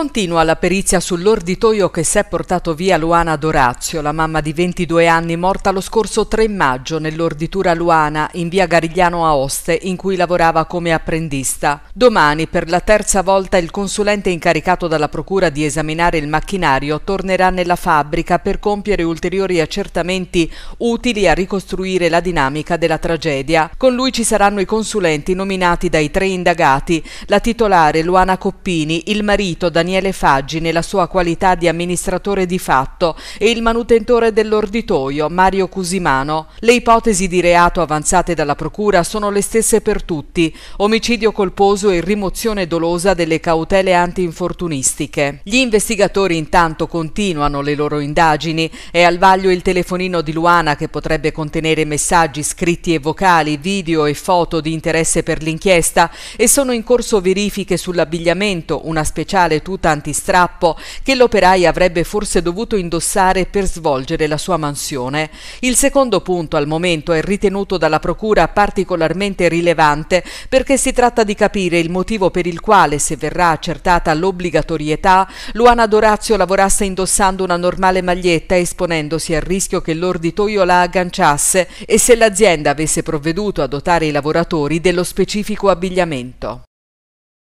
Continua la perizia sull'orditoio che si è portato via Luana Dorazio, la mamma di 22 anni morta lo scorso 3 maggio nell'orditura Luana in via Garigliano Aoste, in cui lavorava come apprendista. Domani per la terza volta il consulente incaricato dalla procura di esaminare il macchinario tornerà nella fabbrica per compiere ulteriori accertamenti utili a ricostruire la dinamica della tragedia. Con lui ci saranno i consulenti nominati dai tre indagati, la titolare Luana Coppini, il marito Daniele Daniele Faggi nella sua qualità di amministratore di fatto e il manutentore dell'orditoio Mario Cusimano. Le ipotesi di reato avanzate dalla Procura sono le stesse per tutti, omicidio colposo e rimozione dolosa delle cautele antinfortunistiche. Gli investigatori intanto continuano le loro indagini, è al vaglio il telefonino di Luana che potrebbe contenere messaggi scritti e vocali, video e foto di interesse per l'inchiesta e sono in corso verifiche sull'abbigliamento, una speciale tutela battuta antistrappo che l'operaia avrebbe forse dovuto indossare per svolgere la sua mansione. Il secondo punto al momento è ritenuto dalla Procura particolarmente rilevante perché si tratta di capire il motivo per il quale, se verrà accertata l'obbligatorietà, Luana Dorazio lavorasse indossando una normale maglietta esponendosi al rischio che l'orditoio la agganciasse e se l'azienda avesse provveduto a dotare i lavoratori dello specifico abbigliamento.